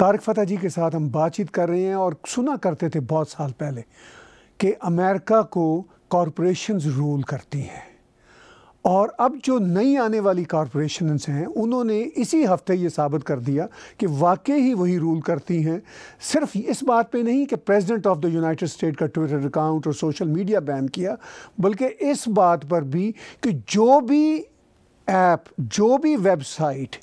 तारक फतेह जी के साथ हम बातचीत कर रहे हैं और सुना करते थे बहुत साल पहले कि अमेरिका को कॉरपोरेशन रूल करती हैं और अब जो नई आने वाली कॉरपोरेशन हैं उन्होंने इसी हफ्ते ये साबित कर दिया कि वाकई ही वही रूल करती हैं सिर्फ इस बात पे नहीं कि president of the United State का ट्विटर अकाउंट और सोशल मीडिया बैन किया बल्कि इस बात पर भी कि जो भी ऐप जो भी वेबसाइट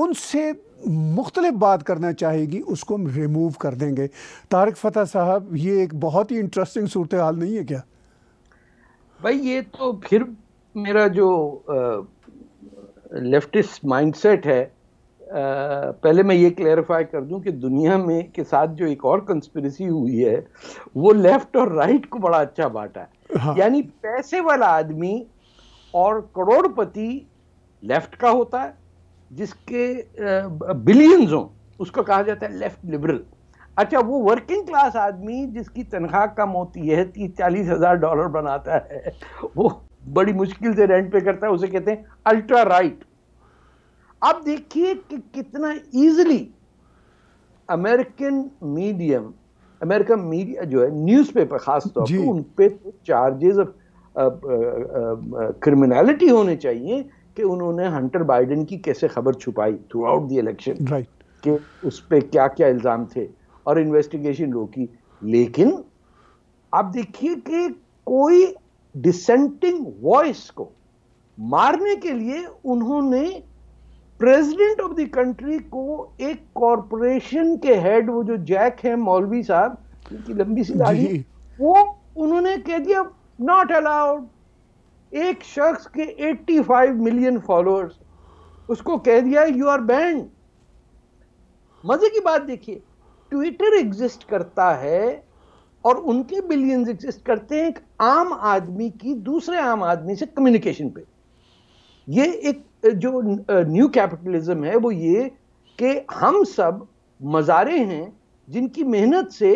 उनसे मुख्तलिफ बात करना चाहेगी उसको हम रिमूव कर देंगे तारक फतेह साहब ये एक बहुत ही इंटरेस्टिंग सूरत हाल नहीं है क्या भाई ये तो फिर मेरा जो लेफ्टिस्ट माइंडसेट है आ, पहले मैं ये क्लैरिफाई कर दूं कि दुनिया में के साथ जो एक और कंस्पिरेसी हुई है वो लेफ्ट और राइट को बड़ा अच्छा बांटा है हाँ। यानी पैसे वाला आदमी और करोड़पति लेफ्ट का होता है जिसके बिलियनजों उसको कहा जाता है लेफ्ट लिबरल अच्छा वो वर्किंग क्लास आदमी जिसकी तनख्वाह कम होती है तीस चालीस हजार डॉलर बनाता है वो बड़ी मुश्किल से रेंट पे करता है उसे कहते हैं अल्ट्रा राइट आप देखिए कि कितना easily American medium American media जो है न्यूज़पेपर खास तौर पर उन पे चार्जेस ऑफ क्रिमिनलिटी होने चाहिए कि उन्होंने हंटर बाइडेन की कैसे खबर छुपाई throughout the election right कि उस पर क्या क्या इल्ज़ाम थे और इन्वेस्टिगेशन रोकी लेकिन आप देखिए कि कोई डिसेंटिंग वॉइस को मारने के लिए उन्होंने प्रेसिडेंट ऑफ द कंट्री को एक कॉरपोरेशन के हेड वो जो जैक है मौलवी साहब की लंबी सी दाढ़ी वो उन्होंने कह दिया नॉट अलाउड एक शख्स के 85 मिलियन फॉलोअर्स उसको कह दिया यू आर बैंड मजे की बात देखिए ट्विटर एग्जिस्ट करता है और उनके बिलियंस एग्जिस्ट करते हैं एक आम आदमी की दूसरे आम आदमी से कम्युनिकेशन पे ये एक जो न्यू कैपिटलिज्म है वो ये कि हम सब मज़ारे हैं जिनकी मेहनत से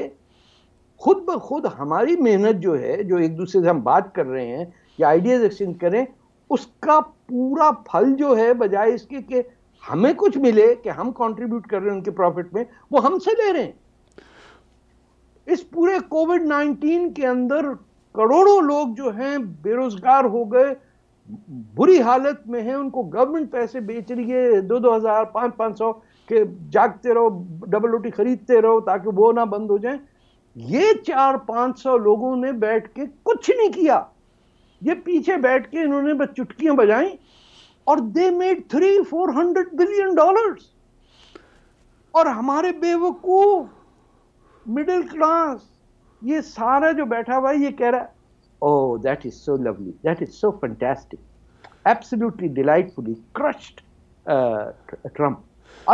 खुद ब खुद हमारी मेहनत जो है जो एक दूसरे से हम बात कर रहे हैं या आइडियाज एक्सचेंज करें उसका पूरा फल जो है बजाय इसके कि हमें कुछ मिले कि हम कंट्रीब्यूट कर रहे हैं उनके प्रॉफिट में वो हमसे ले रहे हैं इस पूरे कोविड 19 के अंदर करोड़ों लोग जो हैं बेरोजगार हो गए बुरी हालत में हैं उनको गवर्नमेंट पैसे बेच रही है दो दो हजार पाँच पाँच सौ के जागते रहो डबल रोटी खरीदते रहो ताकि वो ना बंद हो जाए ये चार पाँच सौ लोगों ने बैठ के कुछ नहीं किया ये पीछे बैठ के इन्होंने चुटकियां बजाई और they made three four hundred billion dollars और हमारे बेवकूफ मिडिल क्लास ये सारा जो बैठा हुआ है ये कह रहा है oh that is so lovely that is so fantastic absolutely delightfully crushed Trump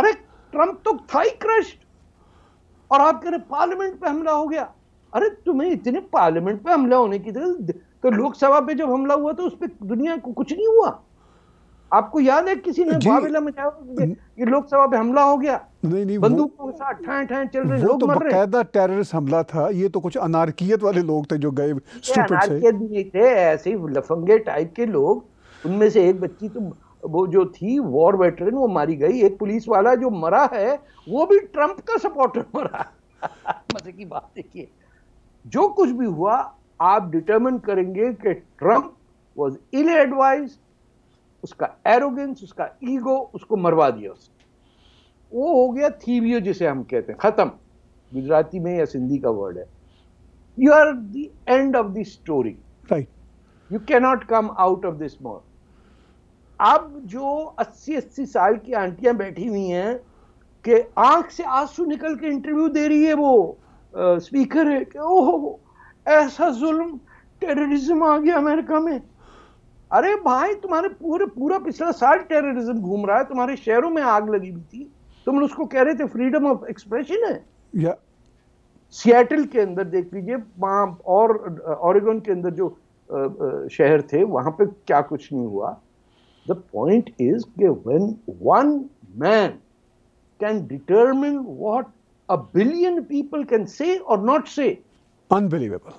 अरे ट्रंप तो था ही क्रश्ड और आप कह रहे पार्लियामेंट पे हमला हो गया अरे तुम्हें इतने पार्लियामेंट पे हमला होने की तरह तो तो लोकसभा पे जब हमला हुआ तो उस पर दुनिया को कुछ नहीं हुआ आपको याद है किसी ने बाबिला में ये लोकसभा पे हमला हो गया नहीं नहीं बंदूक के साथ ठाए ठाए चल रहे लोग तो मर रहे टेररिस्ट हमला था ये तो कुछ अनारकियत वाले लोग थे जो गए थे ऐसे ही लफंगे टाइप के लोग उनमें से एक बच्ची तो वो जो थी वॉर वेटरन वो मारी गई एक पुलिस वाला जो मरा है वो भी ट्रंप का सपोर्टर मरा मजे की बात देखिए जो कुछ भी हुआ आप डिटरमिन करेंगे कि ट्रंप वॉज इन एडवाइज उसका एरोगेंस उसका ईगो उसको मरवा दिया उसने वो हो गया थीवियो जिसे हम कहते हैं खत्म गुजराती में या सिंधी का वर्ड है you are the end of the story right you cannot come out of this more अब जो 80-80 साल की आंटियां बैठी हुई हैं कि आंख से आंसू निकल के इंटरव्यू दे रही है वो आ, स्पीकर है कि ओहो ऐसा जुल्म टेररिज्म आ गया अमेरिका में अरे भाई तुम्हारे पूरे पूरा पिछला साल टेररिज्म घूम रहा है तुम्हारे शहरों में आग लगी हुई थी तुम उसको कह रहे थे फ्रीडम ऑफ एक्सप्रेशन है या सियाटल के अंदर देख लीजिए वहां और ओरेगन के अंदर जो शहर थे वहां पे क्या कुछ नहीं हुआ द पॉइंट इज के when one man can determine what a billion people can say और नॉट से Unbelievable.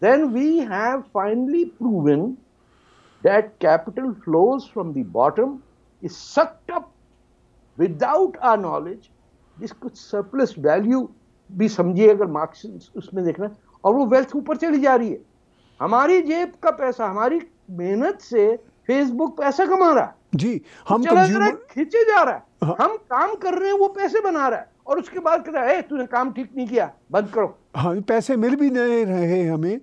Then we have finally proven that capital flows from the bottom, is sucked up without our knowledge. This could surplus value भी समझिए अगर marks उसमें देखना और वो wealth ऊपर चली जा रही है हमारी जेब का पैसा हमारी मेहनत से फेसबुक पैसा कमा रहा है जी हम खींचे जा रहा है हम काम कर रहे हैं वो पैसे बना रहा है और उसके बाद कहता है तूने काम ठीक नहीं किया बंद करो हाँ पैसे मिल भी नहीं रहे हमें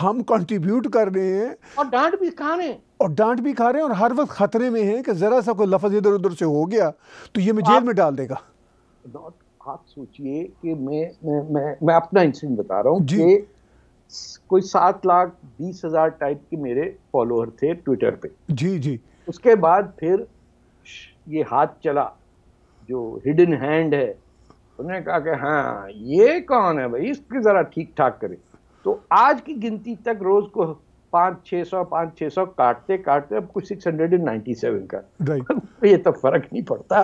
हम कंट्रीब्यूट कर रहे हैं और डांट भी खा रहे हैं और डांट भी खा रहे हैं और हर वक्त खतरे में हैं कि ज़रा सा कोई लफज इधर उधर से हो गया तो ये मैं जेल में डाल देगा आप सोचिए कि मैं मैं मैं, मैं अपना इंसिडेंट बता रहा हूँ कि कोई सात लाख बीस हज़ार टाइप के मेरे फॉलोअर थे ट्विटर पे जी जी उसके बाद फिर ये हाथ चला जो हिडन हैंड है उसने कहा कि हाँ ये कौन है भाई इसकी ज़रा ठीक ठाक करे तो आज की गिनती तक रोज़ को पाँच छः सौ पाँच छः सौ काटते काटते अब कुछ six hundred and ninety seven का ये तो फर्क नहीं पड़ता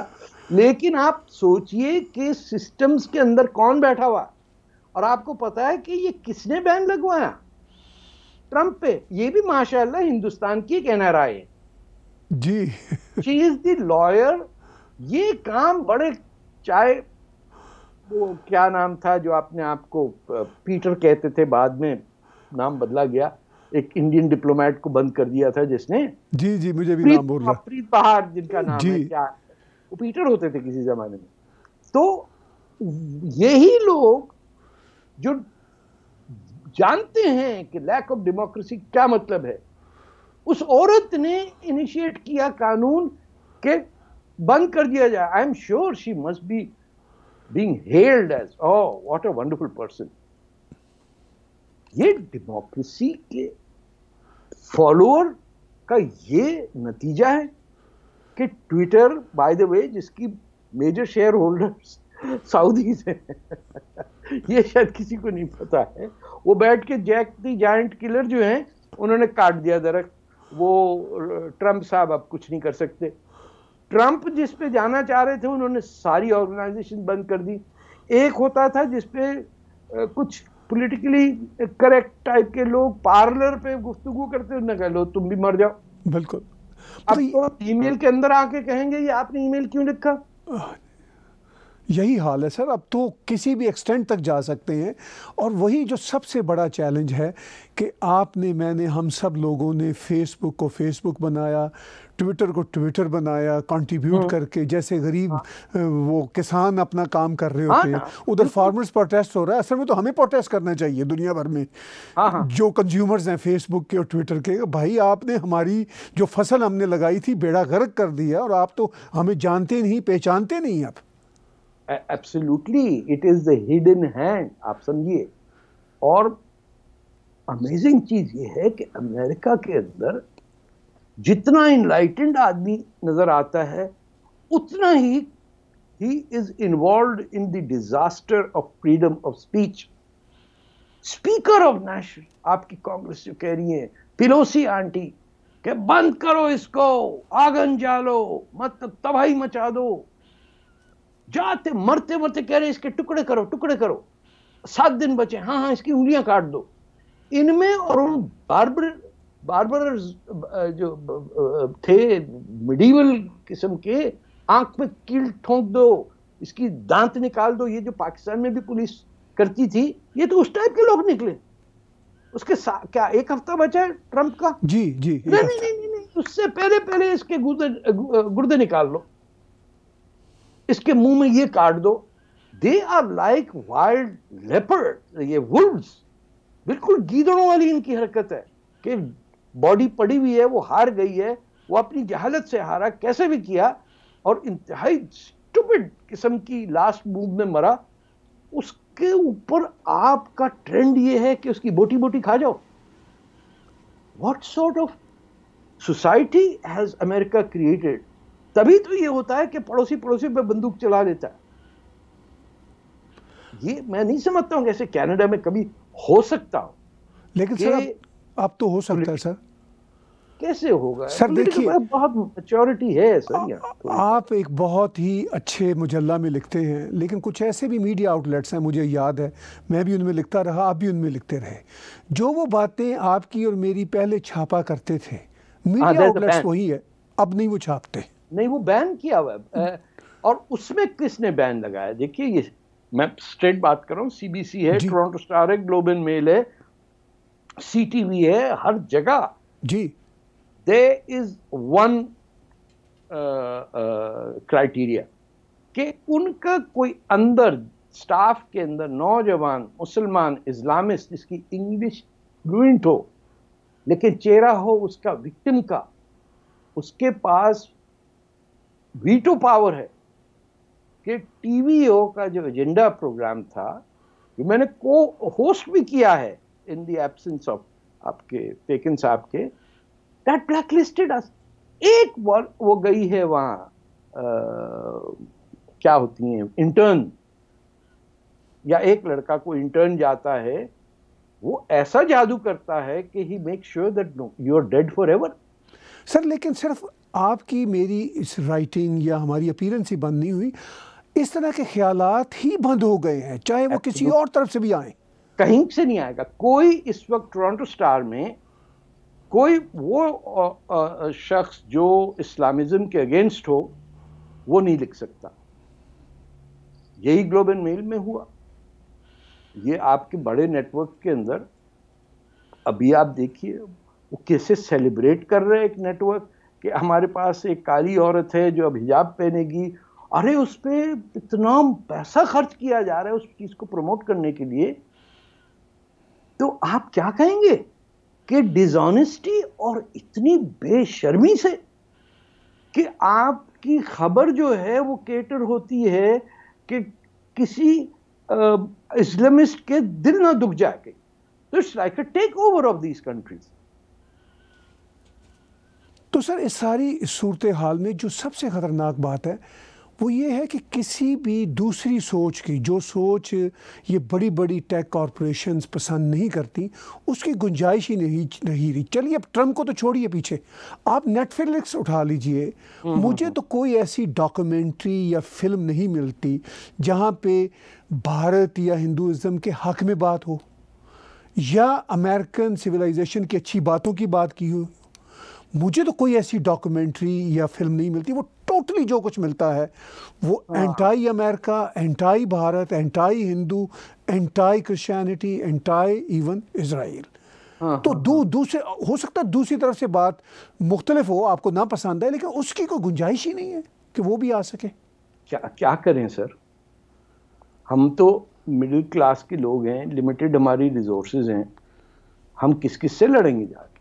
लेकिन आप सोचिए कि सिस्टम्स के अंदर कौन बैठा हुआ और आपको पता है कि ये किसने बैन लगवाया ट्रंप पे ये भी माशाल्लाह हिंदुस्तान की एक एनआरआई है जी शी इज द लॉयर ये काम बड़े चाहे वो क्या नाम था जो आपने आपको पीटर कहते थे बाद में नाम बदला गया एक इंडियन डिप्लोमेट को बंद कर दिया था जिसने जी जी मुझे भी नाम बोल रहा प्रीत बहार जिनका नाम है क्या वो पीटर होते थे किसी जमाने में तो यही लोग जो जानते हैं कि लैक ऑफ डेमोक्रेसी क्या मतलब है उस औरत ने इनिशिएट किया कानून के बंद कर दिया जाए I am sure she must be being hailed as, oh, what a wonderful person. ये डेमोक्रेसी के फॉलोअर का ये नतीजा है कि ट्विटर बाय द वे जिसकी मेजर शेयर होल्डर्स साउदीज हैं ये शायद किसी को नहीं पता है वो बैठ के जैक दी जाइंट किलर जो हैं उन्होंने काट दिया दरख्त वो ट्रम्प साहब अब कुछ नहीं कर सकते ट्रंप जिस पे जाना चाह रहे थे उन्होंने सारी ऑर्गेनाइजेशन बंद कर दी एक होता था जिसपे कुछ पॉलिटिकली करेक्ट टाइप के लोग पार्लर पे गुफ्तगु करते उन्होंने कह लो तुम भी मर जाओ बिल्कुल अब तो ईमेल के अंदर आके कहेंगे ये आपने ईमेल क्यों लिखा यही हाल है सर अब तो किसी भी एक्सटेंट तक जा सकते हैं और वही जो सबसे बड़ा चैलेंज है कि आपने मैंने हम सब लोगों ने फेसबुक को फेसबुक बनाया ट्विटर को ट्विटर बनाया कंट्रीब्यूट हम्म। करके जैसे गरीब हाँ। वो किसान अपना काम कर रहे हाँ होते हैं उधर फार्मर्स प्रोटेस्ट हो रहा है असल में तो हमें प्रोटेस्ट करना चाहिए दुनिया भर में हाँ, जो कंज्यूमर्स हैं फेसबुक के और ट्विटर के भाई आपने हमारी जो फसल हमने लगाई थी बेड़ा गर्क कर दिया और आप तो हमें जानते नहीं पहचानते नहीं आप absolutely it is the hidden hand आप समझिए और अमेजिंग चीज ये है कि अमेरिका के अंदर जितना इनलाइटेंड आदमी नजर आता है उतना ही he is involve in the disaster of freedom of speech speaker of nation आपकी कांग्रेस जो कह रही है पिलोसी आंटी के बंद करो इसको आगन जालो मत तबाही मचा दो जाते मरते मरते कह रहे इसके टुकड़े करो टुकड़े करो सात दिन बचे हाँ हाँ इसकी उंगलियां काट दो इनमें और उन बार्बर बार्बर जो थे मिडीवल किस्म के आंख में कील ठोंक दो इसकी दांत निकाल दो ये जो पाकिस्तान में भी पुलिस करती थी ये तो उस टाइप के लोग निकले उसके क्या एक हफ्ता बचा है ट्रंप का जी जी नहीं नहीं नहीं, नहीं, नहीं उससे पहले पहले इसके गुर्दे गुर्दे निकाल लो इसके मुंह में ये काट दो they are like wild leopard ये वुल्व्स बिल्कुल गीदड़ों वाली इनकी हरकत है कि बॉडी पड़ी हुई है वो हार गई है वो अपनी जहालत से हारा कैसे भी किया और इंतहाई स्टूपिड किस्म की लास्ट मूव में मरा उसके ऊपर आपका ट्रेंड ये है कि उसकी बोटी बोटी खा जाओ what sort of society has America created तभी तो ये होता है कि पड़ोसी पड़ोसी पे बंदूक चला लेता है ये मैं नहीं समझता हूँ ऐसे कनाडा में कभी हो सकता हो लेकिन सर आप तो हो सकता है सर कैसे होगा सर देखिए बहुत मेच्योरिटी है सर आ, तो। आप एक बहुत ही अच्छे मुजल्ला में लिखते हैं लेकिन कुछ ऐसे भी मीडिया आउटलेट्स हैं मुझे याद है मैं भी उनमें लिखता रहा आप भी उनमें लिखते रहे जो वो बातें आपकी और मेरी पहले छापा करते थे मीडिया हाँ, आउटलेट्स वही है अब नहीं वो छापते हैं नहीं वो बैन किया हुआ है और उसमें किसने बैन लगाया देखिए ये मैं स्ट्रेट बात कर रहा हूँ सीबीसी है टोरंटो स्टार है ग्लोब मेल है सीटीवी है हर जगह जी दे इज वन क्राइटेरिया कि उनका कोई अंदर स्टाफ के अंदर नौजवान मुसलमान इस्लामिस्ट जिसकी इंग्लिश फ्लुएंट हो लेकिन चेहरा हो उसका विक्टिम का उसके पास वीटो पावर है कि टीवीओ का जो एजेंडा प्रोग्राम था जो मैंने को होस्ट भी किया है इन द एब्सेंस ऑफ आपके पेकिन साहब के दैट ब्लैकलिस्टेड अस एक बार वो गई है आ, क्या होती है इंटर्न या एक लड़का को इंटर्न जाता है वो ऐसा जादू करता है कि he make sure that no you are dead forever sir लेकिन सिर्फ आपकी मेरी इस राइटिंग या हमारी अपीरेंस ही बंद नहीं हुई इस तरह के ख्याल ही बंद हो गए हैं चाहे वो किसी और तरफ से भी आए कहीं से नहीं आएगा कोई इस वक्त टोरंटो स्टार में कोई वो शख्स जो इस्लामिज्म के अगेंस्ट हो वो नहीं लिख सकता यही ग्लोब एंड मेल में हुआ ये आपके बड़े नेटवर्क के अंदर अभी आप देखिए वो कैसे सेलिब्रेट कर रहे हैं एक नेटवर्क कि हमारे पास एक काली औरत है जो अब हिजाब पहनेगी अरे उस पर इतना पैसा खर्च किया जा रहा है उस चीज़ को प्रमोट करने के लिए तो आप क्या कहेंगे कि डिजॉनेस्टी और इतनी बेशर्मी से कि आपकी खबर जो है वो केटर होती है कि किसी इस्लामिस्ट के दिल ना दुख जाए तो it's like a take over of these countries तो सर इस सारी सूरत हाल में जो सबसे ख़तरनाक बात है वो ये है कि किसी भी दूसरी सोच की जो सोच ये बड़ी बड़ी टेक कॉरपोरेशंस पसंद नहीं करती उसकी गुंजाइश ही नहीं नहीं रही चलिए अब ट्रम्प को तो छोड़िए पीछे आप नेटफ्लिक्स उठा लीजिए हम्म, हम्म, मुझे हम्म। तो कोई ऐसी डॉक्यूमेंट्री या फिल्म नहीं मिलती जहाँ पे भारत या हिंदुज़म के हक में बात हो या अमेरिकन सिविलाइजेशन की अच्छी बातों की बात की हो मुझे तो कोई ऐसी डॉक्यूमेंट्री या फिल्म नहीं मिलती वो टोटली जो कुछ मिलता है वो anti America anti Bharat anti Hindu anti Christianity anti even Israel तो हाँ, दू हाँ। दूसरे हो सकता है दूसरी तरफ से बात मुख्तलिफ हो आपको ना पसंद है लेकिन उसकी कोई गुंजाइश ही नहीं है कि वो भी आ सके क्या क्या करें सर हम तो मिडिल क्लास के लोग हैं लिमिटेड हमारी रिजोर्स हैं हम किस किस से लड़ेंगे जाकर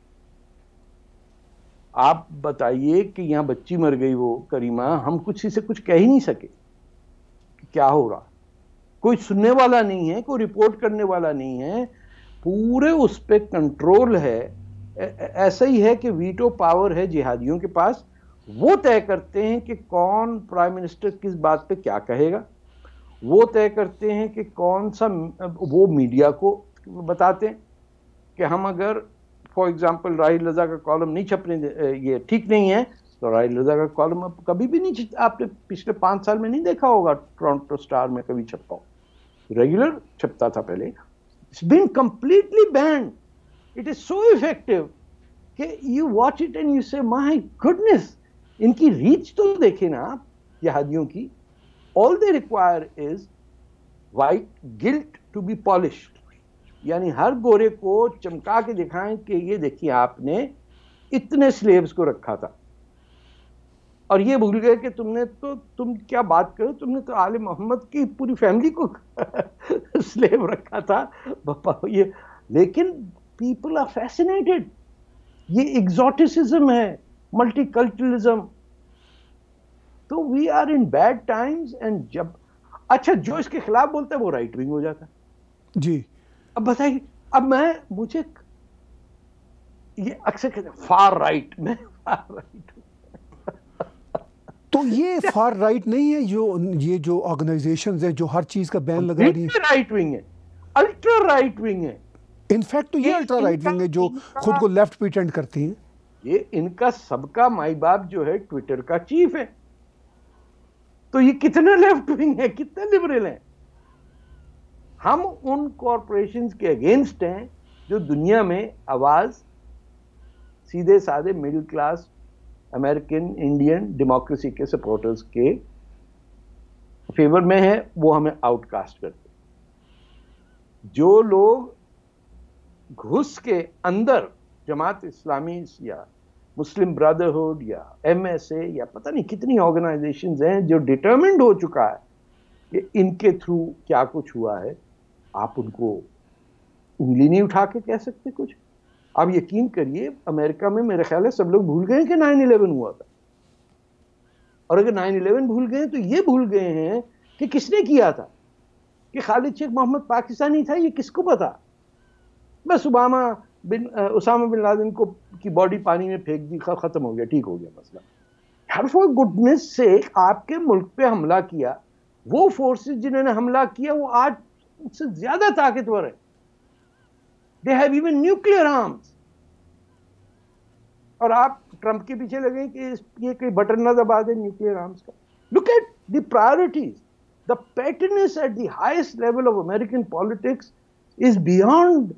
आप बताइए कि यहाँ बच्ची मर गई वो करीमा हम कुछ इसे कुछ कह ही नहीं सके क्या हो रहा कोई सुनने वाला नहीं है कोई रिपोर्ट करने वाला नहीं है पूरे उस पर कंट्रोल है ऐसा ही है कि वीटो पावर है जिहादियों के पास वो तय करते हैं कि कौन प्राइम मिनिस्टर किस बात पे क्या कहेगा वो तय करते हैं कि कौन सा वो मीडिया को बताते हैं कि हम अगर फॉर एग्जाम्पल राहिल रजा का कॉलम नहीं छपने ये ठीक नहीं है तो राहिल रजा का कॉलम कभी भी नहीं आपने पिछले पाँच साल में नहीं देखा होगा टोरंटो स्टार में कभी छपा हो रेगुलर छपता था पहले it's been completely banned it is so effective कि you watch it and you say my goodness इनकी रीच तो देखे ना आप यहादियों की all they require is white guilt to be polish यानी हर गोरे को चमका के दिखाएं कि ये देखिए आपने इतने स्लेव्स को रखा था और ये भूल गए कि तुमने तो तुम क्या बात करो तुमने तो आले मोहम्मद की पूरी फैमिली को स्लेव रखा था ये लेकिन पीपल आर फैसिनेटेड ये एग्जॉटिसिज्म है मल्टीकल्चरलिज्म तो we are in bad times and जब अच्छा जो इसके खिलाफ बोलता है वो राइट विंग हो जाता है जी अब बताइए अब मैं मुझे ये अक्सर कहते फार राइट मैं फार राइट तो ये फार राइट नहीं है जो ये जो ऑर्गेनाइजेशंस तो है जो हर चीज का बैन लगा रही है राइट विंग है अल्ट्रा राइट विंग है इनफैक्ट तो ये, अल्ट्रा राइट विंग है जो खुद को लेफ्ट प्रिटेंड करती है ये इनका सबका माई बाप जो है ट्विटर का चीफ है तो ये कितने लेफ्ट विंग है कितने लिबरल है हम उन कॉरपोरेशन के अगेंस्ट हैं जो दुनिया में आवाज़ सीधे साधे middle class American Indian democracy के सपोर्टर्स के फेवर में है वो हमें आउटकास्ट करते जो लोग घुस के अंदर जमात इस्लामी या मुस्लिम ब्रदरहुड या एमएसए या पता नहीं कितनी ऑर्गेनाइजेशंस हैं जो डिटर्मिंड हो चुका है कि इनके थ्रू क्या कुछ हुआ है आप उनको उंगली नहीं उठा के कह सकते कुछ आप यकीन करिए अमेरिका में मेरे ख्याल है सब लोग भूल गए कि नाइन इलेवन हुआ था और अगर नाइन इलेवन भूल गए तो ये भूल गए हैं कि किसने किया था कि खालिद शेख मोहम्मद पाकिस्तानी था ये किसको पता बस उबामा बिन उसामा बिन लादेन को की बॉडी पानी में फेंक दी ख़त्म हो गया ठीक हो गया मसला हर फॉर गुडनेस से आपके मुल्क पे हमला किया वो फोर्सेस जिन्होंने हमला किया वो आज उससे ज्यादा ताकतवर है they have even nuclear arms और आप ट्रंप के पीछे लगे कि ये कोई बटन ना दबा दे न्यूक्लियर आर्म्स का look at the priorities the pettiness at the highest level of American politics is beyond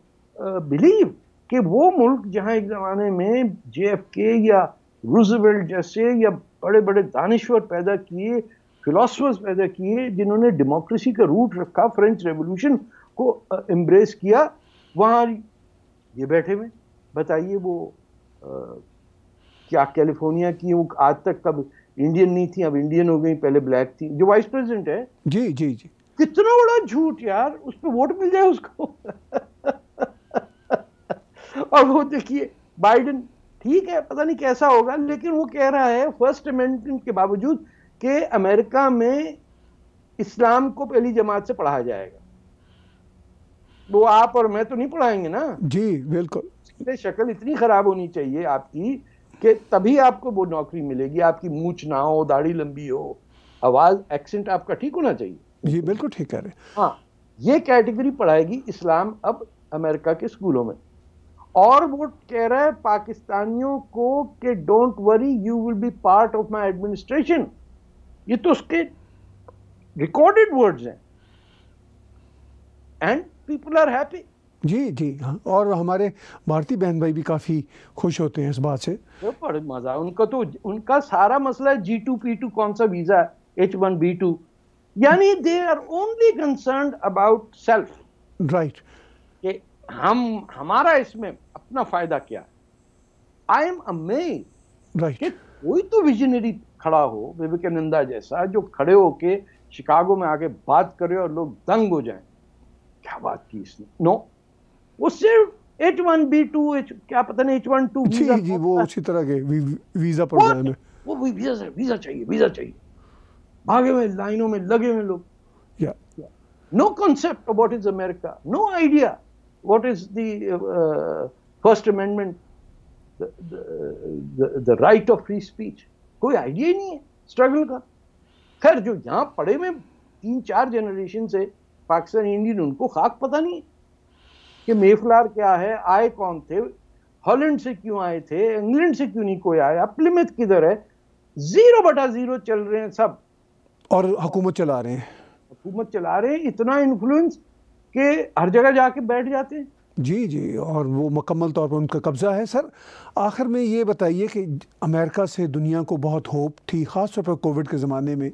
believe कि वो मुल्क जहां एक ज़माने में जे या रूजवेल्ट जैसे या बड़े बड़े दानश्वर पैदा किए फिलोसफर्स पैदा किए जिन्होंने डेमोक्रेसी का रूट रखा फ्रेंच रेवोल्यूशन को एम्ब्रेस किया वहाँ ये बैठे हुए बताइए वो आ, क्या कैलिफोर्निया की वो आज तक कब इंडियन नहीं थी अब इंडियन हो गई पहले ब्लैक थी जो वाइस प्रेसिडेंट है जी जी जी कितना बड़ा झूठ यार उस पर वोट मिल जाए उसको और वो देखिए बाइडन ठीक है पता नहीं कैसा होगा लेकिन वो कह रहा है फर्स्ट अमेंडमेंट के बावजूद कि अमेरिका में इस्लाम को पहली जमात से पढ़ाया जाएगा वो आप और मैं तो नहीं पढ़ाएंगे ना जी बिल्कुल शक्ल इतनी खराब होनी चाहिए आपकी कि तभी आपको वो नौकरी मिलेगी आपकी मूछ ना हो दाढ़ी लंबी हो आवाज एक्सेंट आपका ठीक होना चाहिए जी बिल्कुल ठीक कह रहे हाँ ये कैटेगरी पढ़ाएगी इस्लाम अब अमेरिका के स्कूलों में और वो कह रहा है पाकिस्तानियों को कि don't worry you will be part of my administration ये तो उसके रिकॉर्डेड वर्ड्स हैं एंड पीपल आर हैप्पी जी जी हाँ और हमारे भारतीय बहन भाई भी काफ़ी खुश होते हैं इस बात से तो बड़े मज़ा उनका तो उनका सारा मसला है जी टू पी टू कौन सा visa H one B two यानी they are only concern about self right कि हम हमारा इसमें अपना फ़ायदा क्या आई एम अमेज राइट कोई तो विजनरी खड़ा हो विवेकानंदा जैसा जो खड़े होके शिकागो में आके बात करे और लोग दंग हो जाएं क्या बात की इसने नो वो सिर्फ H one B two H क्या पता नहीं एच वन टू वीजा जी, वो उसी तरह के वी, वीजा पर वो, वो वीजा वीजा चाहिए वीजा चाहिए भागे हुए लाइनों में लगे हुए लोग या no concept about is America no idea what is the uh, uh, First Amendment, the, the, the, the कोई आइडिया ही नहीं है स्ट्रगल का खैर जो यहाँ पड़े में तीन चार जनरेशन से पाकिस्तानी इंडियन उनको खाक पता नहीं है कि मेफलार क्या है आए कौन थे हॉलैंड से क्यों आए थे इंग्लैंड से क्यों नहीं कोई आया प्लिमिथ किधर है जीरो बटा जीरो चल रहे हैं सब और हुकूमत चला रहे हैं हुकूमत चला रहे हैं इतना इन्फ्लुएंस के हर जगह जाके बैठ जाते हैं जी जी और वो मकम्मल तौर पर उनका कब्ज़ा है सर आखिर में ये बताइए कि अमेरिका से दुनिया को बहुत होप थी ख़ास तौर पर कोविड के ज़माने में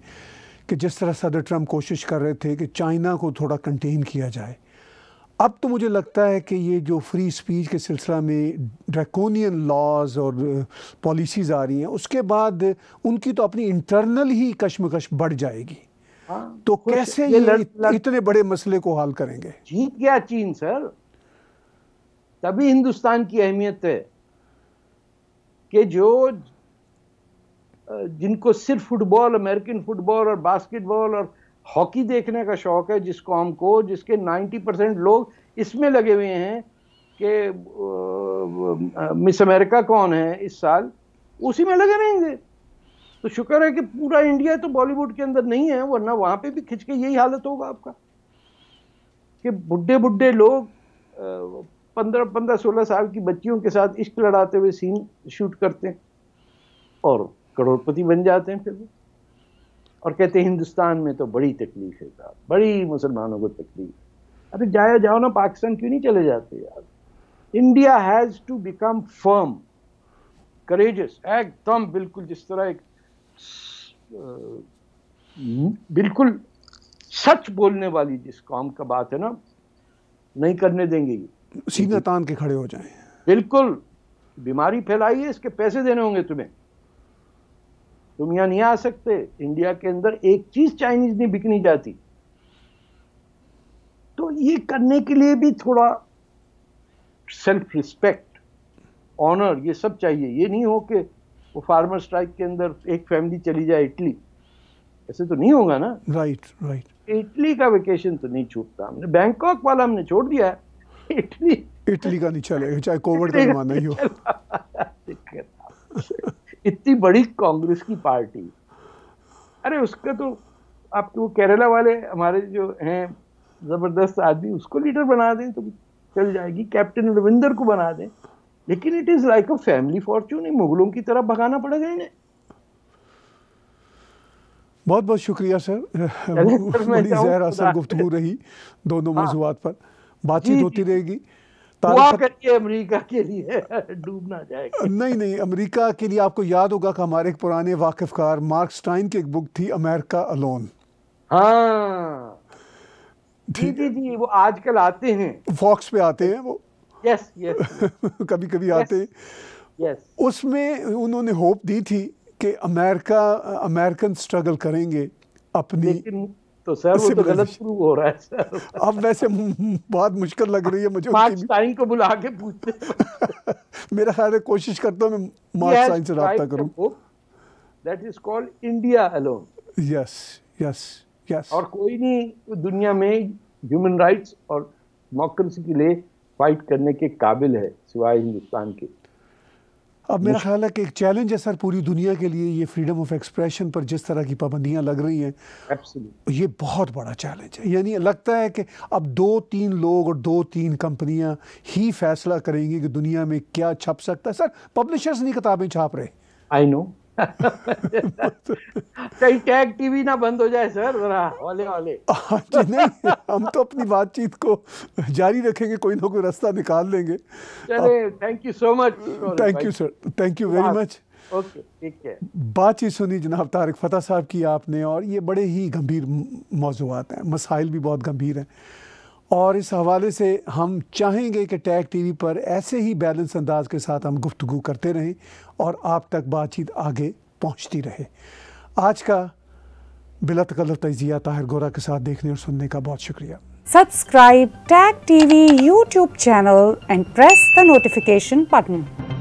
कि जिस तरह सदर ट्रम्प कोशिश कर रहे थे कि चाइना को थोड़ा कंटेन किया जाए अब तो मुझे लगता है कि ये जो फ्री स्पीच के सिलसिला में ड्रैकोनियन लॉज और पॉलिसीज़ आ रही हैं उसके बाद उनकी तो अपनी इंटरनल ही कश्मकश बढ़ जाएगी हाँ, तो कैसे ये, ये लड़, लड़... इतने बड़े मसले को हल करेंगे जीत गया चीन सर तभी हिंदुस्तान की अहमियत है कि जो जिनको सिर्फ फुटबॉल अमेरिकन फुटबॉल और बास्केटबॉल और हॉकी देखने का शौक है जिस कॉम को जिसके 90 परसेंट लोग इसमें लगे हुए हैं कि मिस अमेरिका कौन है इस साल उसी में लगे रहेंगे तो शुक्र है कि पूरा इंडिया तो बॉलीवुड के अंदर नहीं है वरना वहाँ पे भी खिंच के यही हालत होगा आपका कि बुढ़े बुढ़े लोग पंद्रह पंद्रह सोलह साल की बच्चियों के साथ इश्क लड़ाते हुए सीन शूट करते हैं और करोड़पति बन जाते हैं फिर और कहते हैं हिंदुस्तान में तो बड़ी तकलीफ है साहब बड़ी मुसलमानों को तकलीफ अरे जाया जाओ ना पाकिस्तान क्यों नहीं चले जाते यार India has to become firm courageous एकदम बिल्कुल जिस तरह एक बिल्कुल सच बोलने वाली जिस कॉम का बात है ना नहीं करने देंगे ये सीने तान के खड़े हो जाए बिल्कुल बीमारी फैलाइए इसके पैसे देने होंगे तुम्हें तुम यहां नहीं आ सकते इंडिया के अंदर एक चीज चाइनीज नहीं बिकनी जाती तो ये करने के लिए भी थोड़ा सेल्फ रिस्पेक्ट ऑनर ये सब चाहिए ये नहीं हो कि वो फार्मर स्ट्राइक के अंदर एक फैमिली चली जाए इटली ऐसे तो नहीं होगा ना right right, right right. Italy का वेकेशन तो नहीं छूटता हमने बैंकॉक वाला हमने छोड़ दिया है इटली इटली का नहीं चलेगा चाहे कोविड का जमाना ही हो इतनी बड़ी कांग्रेस की पार्टी अरे उसका तो आपके वो केरला वाले हमारे जो हैं जबरदस्त आदमी उसको लीडर बना दें तो चल जाएगी कैप्टन रविंदर को बना दें लेकिन it is like a family fortune मुगलों की तरफ भगाना पड़ेगा इन्हें बहुत बहुत शुक्रिया सर बड़ी जहर असर गुफ्तु रही दोनों हाँ। मौजूद पर बातचीत होती रहेगी करिए अमेरिका के लिए डूबना जाएगा नहीं नहीं अमेरिका के लिए आपको याद होगा कि हमारे एक पुराने वाकिफकार मार्क स्टाइन की एक बुक थी अमेरिका अलोन हाँ जी जी जी वो आजकल आते हैं फॉक्स पे आते हैं वो यस यस कभी कभी आते हैं यस उसमें उन्होंने होप दी थी कि अमेरिका अमेरिकन स्ट्रगल करेंगे अपनी तो सर वो तो गलत प्रूव हो रहा है सर अब वैसे बहुत मुश्किल लग रही है मुझे मार्क साइन को बुला के पूछते मेरा ख्याल है कोशिश करता हूँ मैं मार्क साइन से रब्ता करूँ that is called India alone yes yes yes और कोई नहीं दुनिया में ह्यूमन राइट्स और डेमोक्रेसी के लिए फाइट करने के काबिल है सिवाय हिंदुस्तान के अब मेरा ख्याल है कि एक चैलेंज है सर पूरी दुनिया के लिए ये फ्रीडम ऑफ एक्सप्रेशन पर जिस तरह की पाबंदियाँ लग रही हैं ये बहुत बड़ा चैलेंज है यानी लगता है कि अब दो तीन लोग और दो तीन कंपनियाँ ही फैसला करेंगी कि दुनिया में क्या छप सकता है सर पब्लिशर्स नहीं किताबें छाप रहे आई नो कहीं टैग टीवी ना बंद हो जाए सर जरा वाले वाले हाँ जी नहीं हम तो अपनी बातचीत को जारी रखेंगे कोई ना कोई रास्ता निकाल लेंगे चलिए thank you so much thank you sir thank you very much बातचीत सुनी जनाब तारिक फतेह साहब की आपने और ये बड़े ही गंभीर मौजूद हैं मसाइल भी बहुत गंभीर हैं और इस हवाले से हम चाहेंगे कि टैग टीवी पर ऐसे ही बैलेंस अंदाज के साथ हम गुफ्तु करते रहें और आप तक बातचीत आगे पहुँचती रहे आज का बिलत गलत तजिया ताहिर गोरा के साथ देखने और सुनने का बहुत शुक्रिया subscribe Tag TV YouTube channel and press the notification button